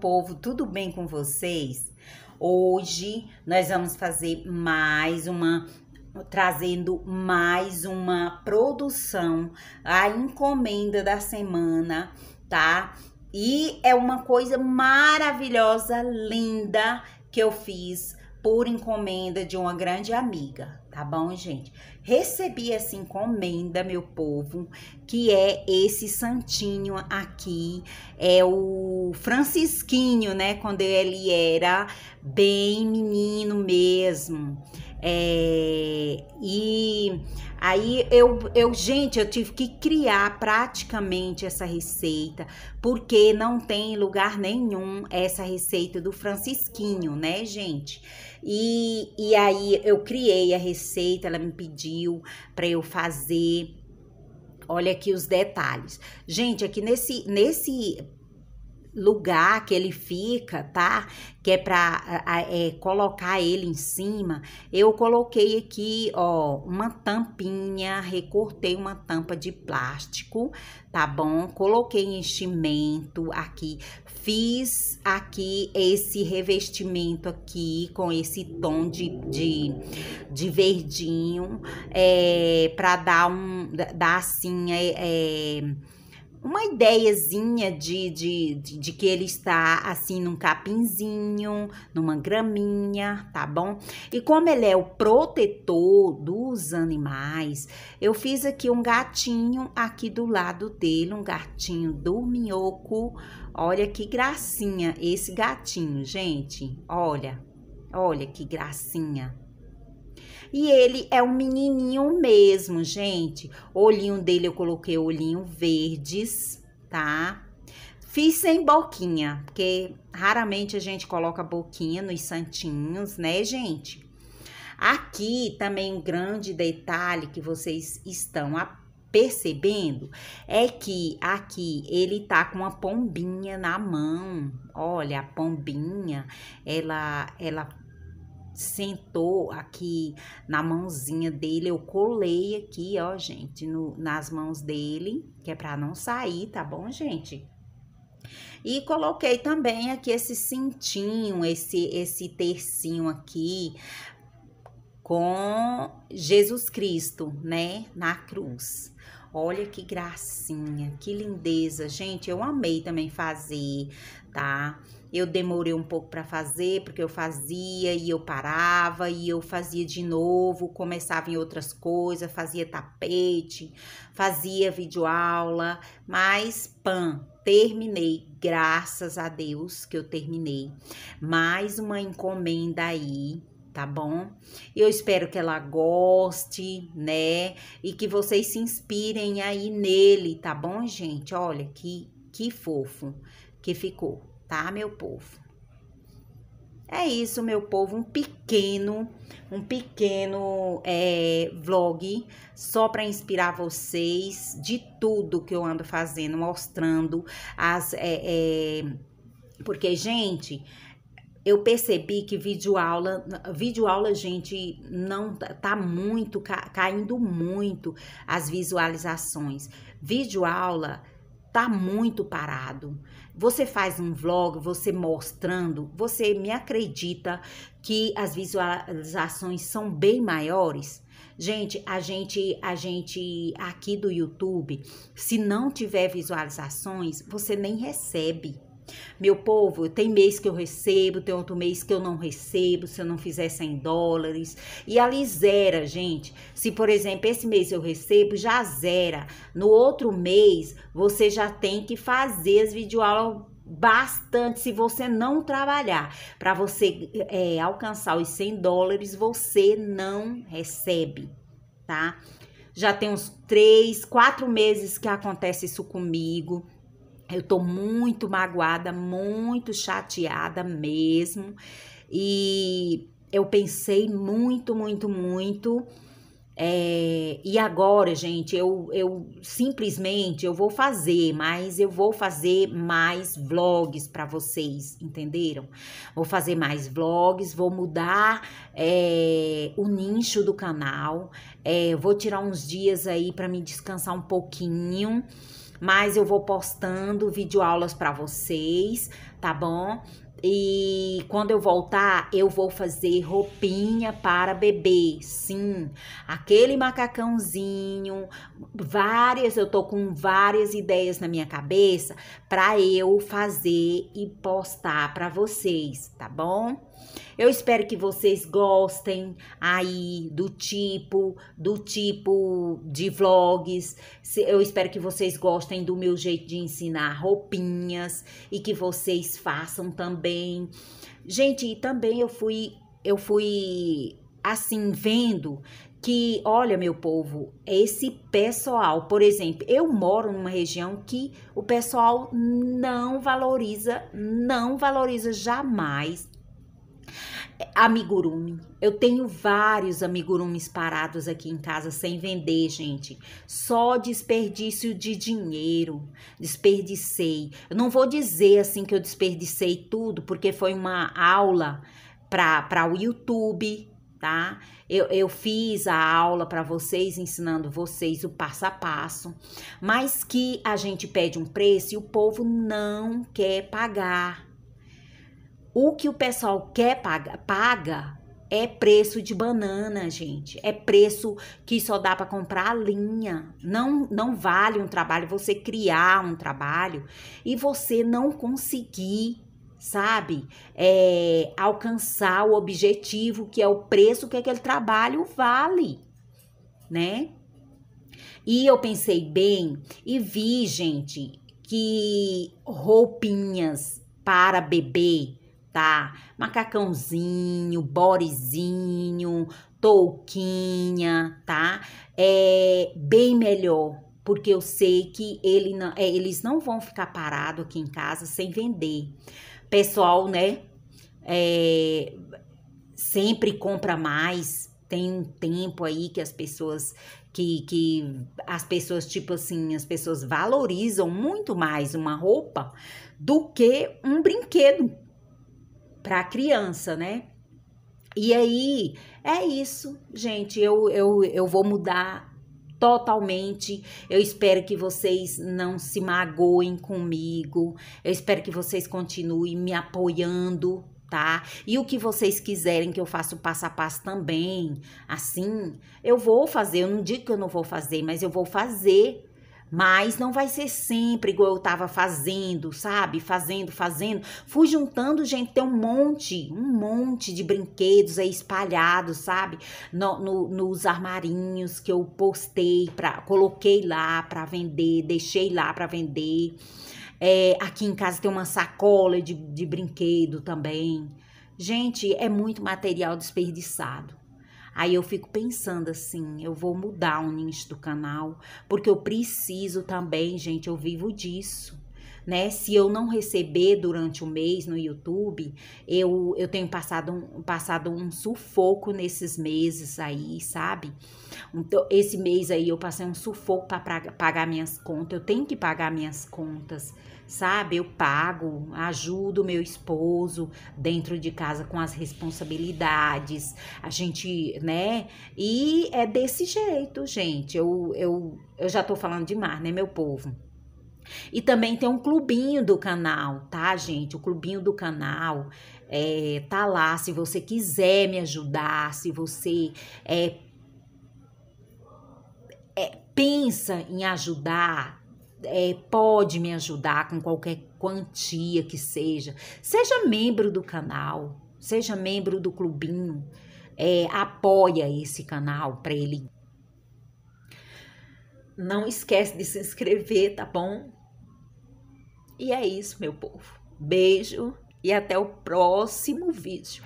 povo, tudo bem com vocês? Hoje nós vamos fazer mais uma trazendo mais uma produção, a encomenda da semana, tá? E é uma coisa maravilhosa, linda que eu fiz por encomenda de uma grande amiga, tá bom, gente? Recebi essa encomenda, meu povo, que é esse santinho aqui, é o Francisquinho, né? Quando ele era bem menino mesmo. É, e aí eu, eu, gente, eu tive que criar praticamente essa receita, porque não tem lugar nenhum essa receita do Francisquinho, né, gente? E, e aí eu criei a receita, ela me pediu para eu fazer. Olha aqui os detalhes. Gente, aqui nesse, nesse lugar que ele fica, tá? Que é para é, colocar ele em cima. Eu coloquei aqui, ó, uma tampinha, recortei uma tampa de plástico, tá bom? Coloquei enchimento aqui, fiz aqui esse revestimento aqui com esse tom de, de, de verdinho, é, para dar um, dar assim, é, é uma ideiazinha de, de, de, de, que ele está assim num capinzinho, numa graminha, tá bom? E como ele é o protetor dos animais, eu fiz aqui um gatinho aqui do lado dele, um gatinho dorminhoco. Olha que gracinha esse gatinho, gente. Olha, olha que gracinha. E ele é um menininho mesmo, gente. O olhinho dele eu coloquei olhinho verdes, tá? Fiz sem boquinha, porque raramente a gente coloca boquinha nos santinhos, né, gente? Aqui também um grande detalhe que vocês estão percebendo é que aqui ele tá com uma pombinha na mão. Olha, a pombinha, ela ela sentou aqui na mãozinha dele, eu colei aqui, ó, gente, no, nas mãos dele, que é para não sair, tá bom, gente? E coloquei também aqui esse cintinho, esse esse tercinho aqui com Jesus Cristo, né, na cruz. Olha que gracinha, que lindeza, gente. Eu amei também fazer, tá? Eu demorei um pouco para fazer, porque eu fazia e eu parava e eu fazia de novo, começava em outras coisas, fazia tapete, fazia videoaula, mas pan, terminei, graças a Deus que eu terminei. Mais uma encomenda aí tá bom? Eu espero que ela goste, né? E que vocês se inspirem aí nele, tá bom, gente? Olha que que fofo que ficou, tá, meu povo? É isso, meu povo, um pequeno, um pequeno é, vlog só para inspirar vocês de tudo que eu ando fazendo, mostrando as, é, é, porque gente, eu percebi que videoaula, videoaula, gente, não tá, tá muito caindo muito as visualizações. Videoaula tá muito parado. Você faz um vlog, você mostrando, você me acredita que as visualizações são bem maiores? Gente, a gente, a gente aqui do YouTube, se não tiver visualizações, você nem recebe meu povo, tem mês que eu recebo, tem outro mês que eu não recebo, se eu não fizer 100 dólares. E ali zera, gente. Se, por exemplo, esse mês eu recebo, já zera. No outro mês, você já tem que fazer as videoaulas bastante se você não trabalhar. Para você é, alcançar os 100 dólares, você não recebe, tá? Já tem uns três, quatro meses que acontece isso comigo. Eu tô muito magoada, muito chateada mesmo. E eu pensei muito, muito, muito. É, e agora, gente, eu, eu simplesmente eu vou fazer, mas eu vou fazer mais vlogs para vocês, entenderam? Vou fazer mais vlogs, vou mudar é, o nicho do canal, é, vou tirar uns dias aí para me descansar um pouquinho mas eu vou postando videoaulas para vocês, tá bom? E quando eu voltar, eu vou fazer roupinha para bebê. Sim, aquele macacãozinho, várias, eu tô com várias ideias na minha cabeça para eu fazer e postar para vocês, tá bom? Eu espero que vocês gostem aí do tipo, do tipo de vlogs. Eu espero que vocês gostem do meu jeito de ensinar roupinhas e que vocês façam também bem. Gente, e também eu fui, eu fui assim vendo que, olha, meu povo, esse pessoal, por exemplo, eu moro numa região que o pessoal não valoriza, não valoriza jamais amigurumi. Eu tenho vários amigurumis parados aqui em casa sem vender, gente. Só desperdício de dinheiro. Desperdicei. Eu não vou dizer assim que eu desperdicei tudo, porque foi uma aula para o YouTube, tá? Eu, eu fiz a aula para vocês, ensinando vocês o passo a passo, mas que a gente pede um preço e o povo não quer pagar. O que o pessoal quer paga, paga é preço de banana, gente. É preço que só dá para comprar a linha. Não, não vale um trabalho você criar um trabalho e você não conseguir, sabe, é, alcançar o objetivo que é o preço que aquele trabalho vale, né? E eu pensei bem e vi, gente, que roupinhas para bebê Tá, macacãozinho, borezinho, touquinha, tá? É bem melhor, porque eu sei que ele não, é, eles não vão ficar parados aqui em casa sem vender. Pessoal, né? É, sempre compra mais. Tem um tempo aí que as pessoas que, que as pessoas, tipo assim, as pessoas valorizam muito mais uma roupa do que um brinquedo para a criança, né? E aí, é isso, gente. Eu, eu, eu vou mudar totalmente. Eu espero que vocês não se magoem comigo. Eu espero que vocês continuem me apoiando, tá? E o que vocês quiserem que eu faça o passo a passo também, assim, eu vou fazer. Eu não digo que eu não vou fazer, mas eu vou fazer mas não vai ser sempre igual eu tava fazendo, sabe? Fazendo, fazendo. Fui juntando, gente, tem um monte, um monte de brinquedos aí espalhados, sabe? No, no, nos armarinhos que eu postei, pra, coloquei lá para vender, deixei lá para vender. É, aqui em casa tem uma sacola de, de brinquedo também. Gente, é muito material desperdiçado. Aí eu fico pensando assim, eu vou mudar o nicho do canal, porque eu preciso também, gente, eu vivo disso. Né? Se eu não receber durante o mês no YouTube, eu, eu tenho passado um, passado um sufoco nesses meses aí, sabe? Então, esse mês aí eu passei um sufoco para pagar minhas contas, eu tenho que pagar minhas contas sabe? Eu pago, ajudo meu esposo dentro de casa com as responsabilidades, a gente, né? E é desse jeito, gente. Eu, eu, eu já tô falando demais, né, meu povo? E também tem um clubinho do canal, tá, gente? O clubinho do canal é, tá lá. Se você quiser me ajudar, se você é, é pensa em ajudar, é, pode me ajudar com qualquer quantia que seja. Seja membro do canal, seja membro do clubinho, é, apoia esse canal para ele. Não esquece de se inscrever, tá bom? E é isso, meu povo. Beijo e até o próximo vídeo.